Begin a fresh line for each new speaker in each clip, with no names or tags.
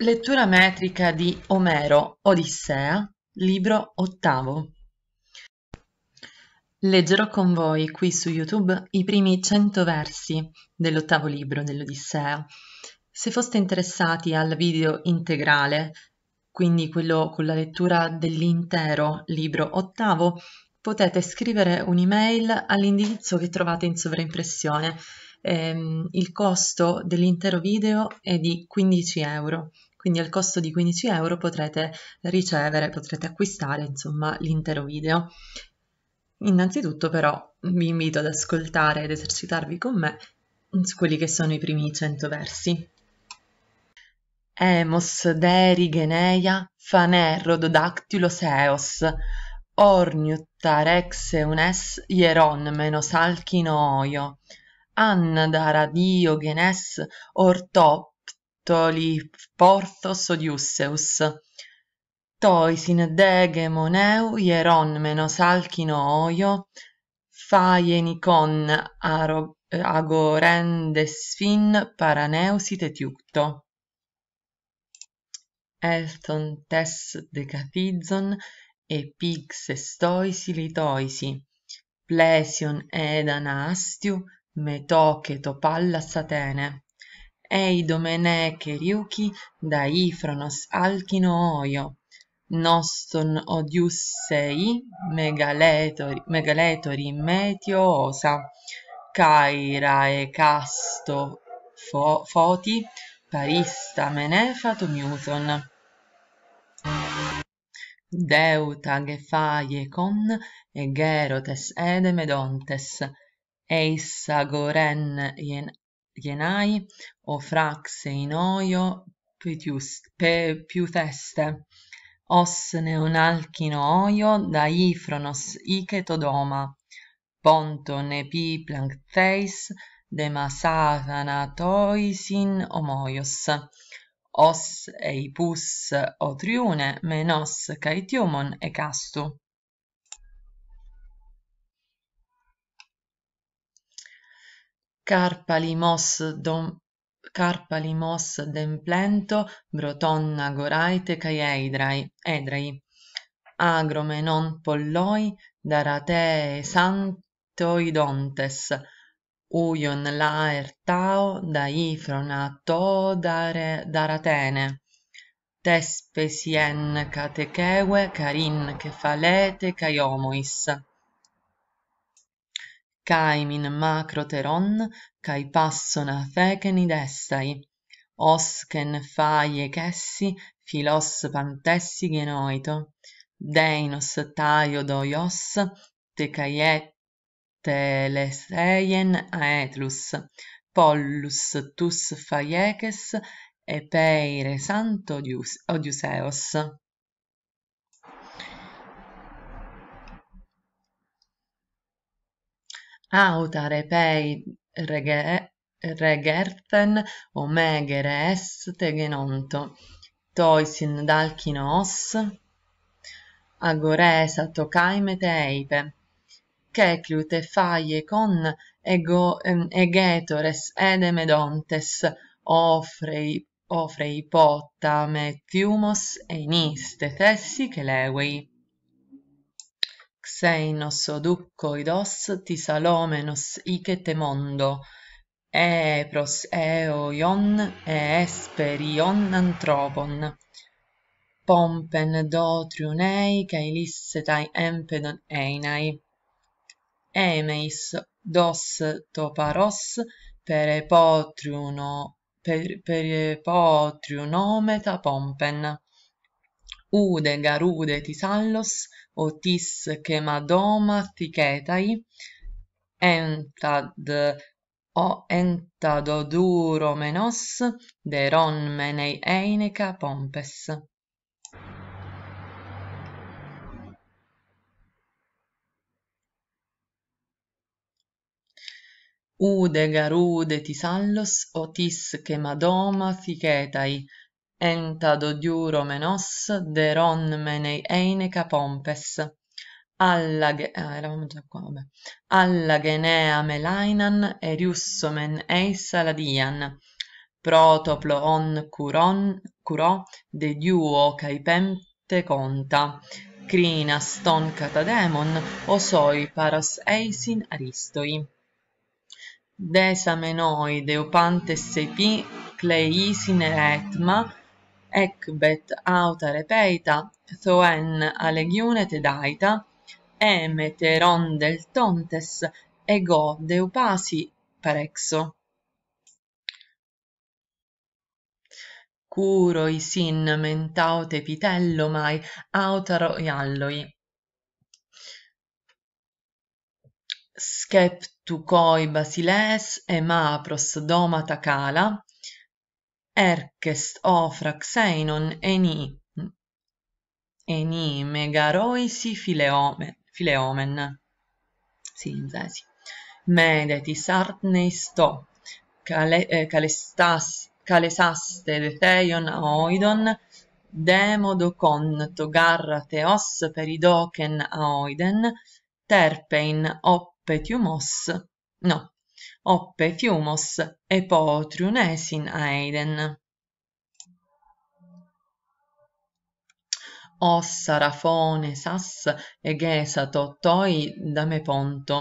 Lettura metrica di Omero, Odissea, libro ottavo. Leggerò con voi qui su YouTube i primi 100 versi dell'ottavo libro dell'Odissea. Se foste interessati al video integrale, quindi quello con la lettura dell'intero libro ottavo, potete scrivere un'email all'indirizzo che trovate in sovraimpressione. Ehm, il costo dell'intero video è di 15 euro quindi al costo di 15 euro potrete ricevere, potrete acquistare insomma l'intero video. Innanzitutto però vi invito ad ascoltare ed esercitarvi con me su quelli che sono i primi 100 versi. Emos deri geneia fanerro rododactylos eos orniutarexeunes hieron menosalchino oio ann daradio genes ortò Toli Porthos Odysseus. Toisin degemoneu hieron menos alkino oio, faienikon agorendesfin paraneusi tetiucto. Elthon tes decatizon e pixestoisi litoisi, plesion edan astiu, metoche topalla satene eidomenè cheriuchi daífronos alkino oio noston odiussei megaletori metio osa kairaekasto foti parista menefato muson deuta gefaie con egerotes edemedontes eissa goren genai o frax in oio pitius pe teste os ne un alchino hoyo da ifronos iketodoma ponto ne pi plancteis de masana toisin omoios os ei ipus o triune menos caetiumon e castu Karpalimos Demplento Brotonna-Goraite kai Edrai, Agromenon Polloi Darathee Santoidontes, Uion Laertao Daifrona To dare Daratene, Tespesien Catecheue Carin Kefalete kai caimin macroteron, cae passona feceni destai, osken faie cessi, filos pantessi genoito, deinos taio doios, te caiette aetlus, pollus tus faieces, e peire santo odius, odiuseos. auta repei rege regerten o est tegenonto. Toisin dalkinos agora es atto caimete eipe cecliute faie con ego egetores edem edontes ofrei ofrei pota metiumos e iniste tessi che lewei xeinos oduco id os tis alomenos icete mondo, e pros eo ion e esper ion antropon. Pompen dotrium ei caelissetai empedon einai. Emeis dos toparos per epotriuno per, per potrium nome ta garude tisallos Otis chema doma fichetai, entad, o entado duro menos, deron menei eineca pompes. Ude garude tisallos, otis chema doma fichetai, entadodiuromenos deronmenei eineca pompes alla, ah, eravamo già qua, vabbè, alla genea melainan eriussomen eissa ladian, protoplo on curon, curò de duo caipente conta, crinas ton catademon, osoi paros eisin aristoi. Desamenoi deopantes sepi cleisin etma. Ecbet, Auta, Repeita, Thoen, Alegiune, Tedaita, Eme, Teron, tontes, Ego, Deupasi, Parexo. Curo, sin Mentaute, Pitello, Mai, Autaro, Ialloi. Skeptu coi basiles, e mapros domata cala, erchest ofra eni eni megaroisi fileomen fileomen sintesi medetis artneis to kale, eh, calestas calesaste deteion aoidon demodocon togarra teos peridoken aoiden terpein oppetiumos no oppe fiumos e potrium esin aeden ossa rafone sas e gesato toi da me ponto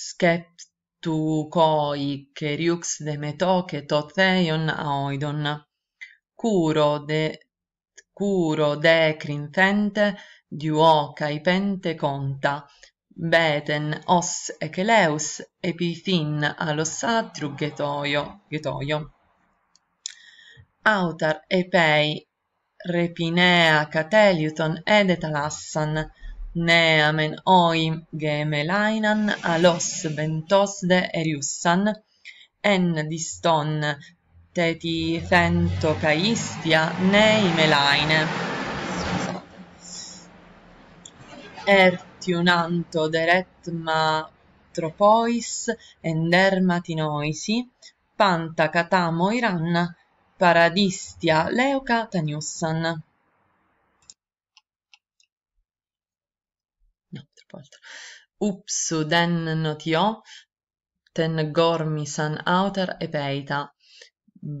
skeptu koi che riux de metoke totheion aoidon curo de curo de crintente diuo kai pente conta Beten, Os e Cheleus, Epifin Alossatru, Getoio, Getoio. Autar, Epei, Repinea, Cateliuton ed Etalassan, Neamen, Oim, Gemelainan, Alos, Bentosde, Eriussan, En, Diston, Tetifento, Caistia, Neimelaine. Scusate. Er, tionanto deretma tropois endermatinoisi, panta catamo paradistia leuca taniussan. No, troppo alto. Upsu den notio, ten gormisan auter epeita.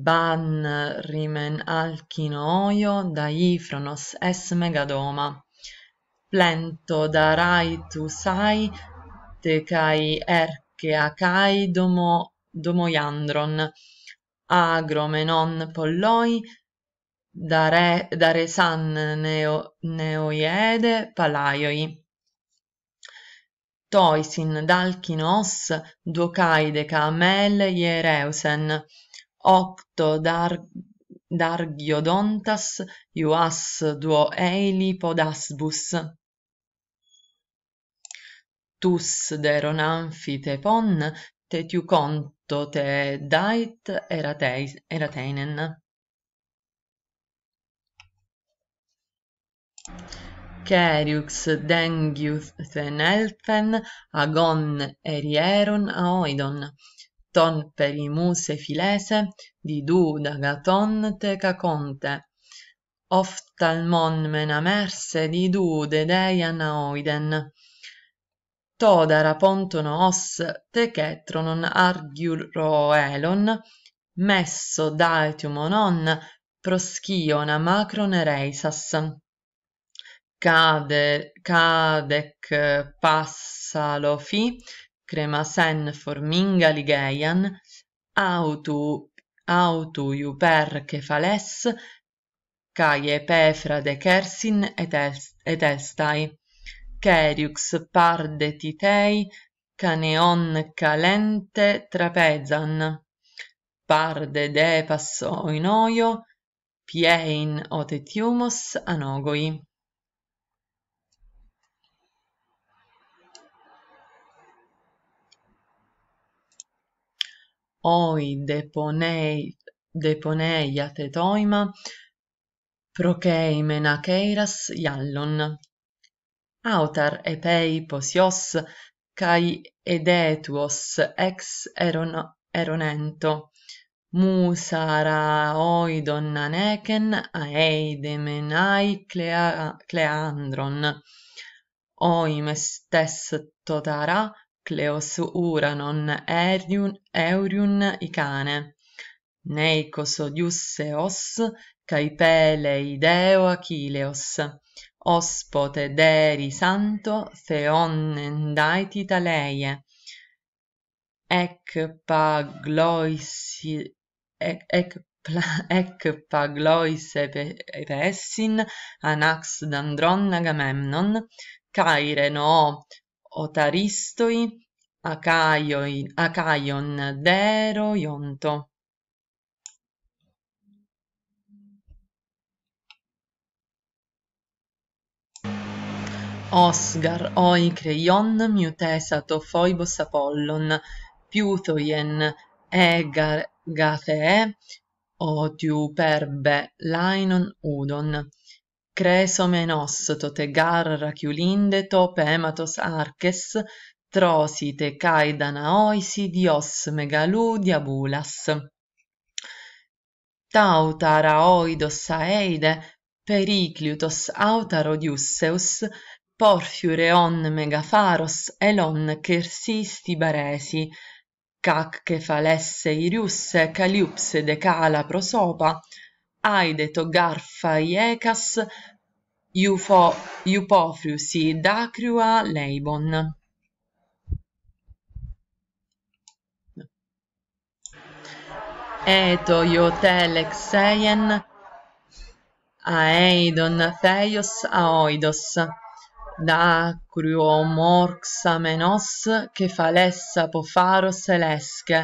Ban rimen alkino daifronos es megadoma plento darai tu sai te kai erche a kai domo domoiandron agromenon polloi dare dare san neoiede palaioi toisin dalkinos duocaide camel iereusen octo dar dargiodontas iuas duo eili podasbus tus deron amphite pon te tiu conto te dait eratenen. Cerius dengius elfen agon erierun aoidon, ton perimuse filese didu dagaton te caconte, oft talmon men amerse didu dedeian aoiden todara ponton os tecetronon argyroelon, messo daetium onon proschion macron reisas. Cade, cadec passalofi, crema sen forminga ligeian, autu, autu iuper cefales, caie pefra et estai. Cheriux, Parde, Titei, Caneon, Calente, Trapezan, Parde, Depas, Oinoio, Piein, Otetiumos, Anogoi. Oi deponei, deponeia tetoima, prochei menacheiras iallon. autar epei posios kai edetuos ex eron eronento musara oi donna neken a eidemenai clea cleandron oi mestes totara cleos uranon erion eurion eurium i cane neikos odius eos kai pele ideo achileos ospote deri santo theonnen daiti taleie ec pa glois ec ec, ec anax dandron agamemnon caireno otaristoi acaioi acaion dero ionto Osgar, Oicre, Ion, Mutesato, Phoibos Apollon, Piutoien, Egar, Gafee, Otiuperbe, Lainon, Udon. Cresomenos, gar Rachiulinde, Tope, Ematos, Arches, Trosite, Caidanaoisi, Dios, Megalou, Diabulas. Tautara, Oidos, Aeide, Pericliutos, Autaro, Diusseus, Porfiureon megafaros elon Kersisti Baresi, Kakefalesse Iriusse, Kaliupse Dekala Prosopa, Aideto Garfa Iekas, Iufo, Iupofriusi Dacriua Leibon. Eto Iotelexeien Aeidon Theios Aoidos da cruom orxa che falessa po faro selesche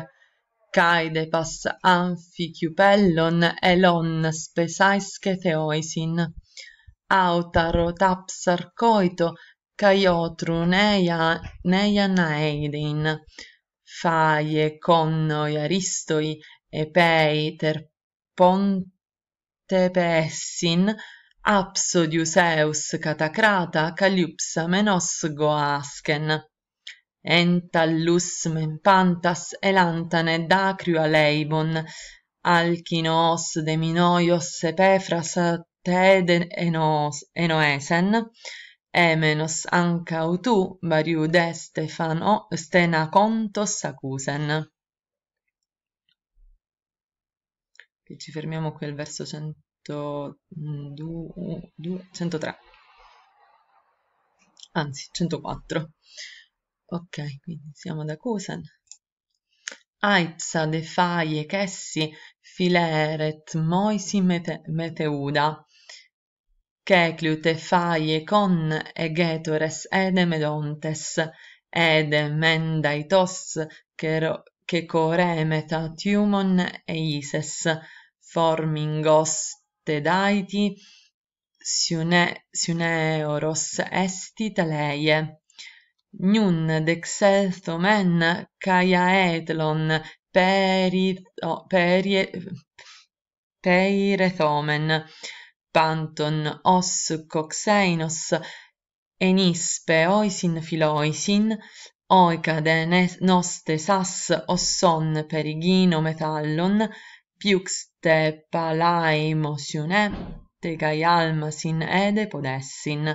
caide pas anfi elon spesaisce theoisin autaro tapsar coito caiotru neia neia naedin faie conno iaristoi epei ter ponte pessin Apsodius eus catacrata calypsa menos goasken. Entallus mempantas elantane dacryo aleibon, alkinoos de minoios epefras tede enos, enoesen, emenos ancautu bariude stefano stenacontos acusen. Che ci fermiamo qui al verso 100. 103 mm, anzi 104 ok quindi siamo da Kusen Aipsa, Defaie, Chessi, Fileret, Moisi, mete, Meteuda, Checliute, Faie, Con, Egetores, Ede, Medontes, Ede, Mendaitos, Checore, Metatiumon, Eises, Formingos, te daiti sione, oros esti taleie. Nun dexelto men caia etlon peri... perie, peirethomen panton os coxeinos enispe oisin filoisin oica de nostes as osson perigino metallon piux te palae emotione te gai alma sin ede podessin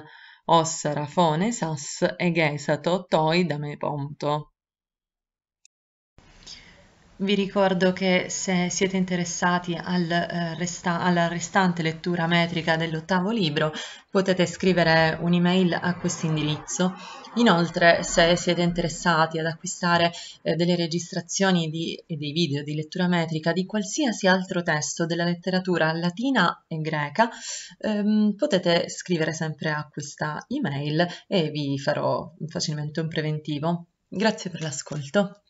os rafones as egesa totoi da me ponto Vi ricordo che se siete interessati al, eh, resta alla restante lettura metrica dell'ottavo libro potete scrivere un'email a questo indirizzo. Inoltre se siete interessati ad acquistare eh, delle registrazioni di, e dei video di lettura metrica di qualsiasi altro testo della letteratura latina e greca ehm, potete scrivere sempre a questa email e vi farò facilmente un preventivo. Grazie per l'ascolto.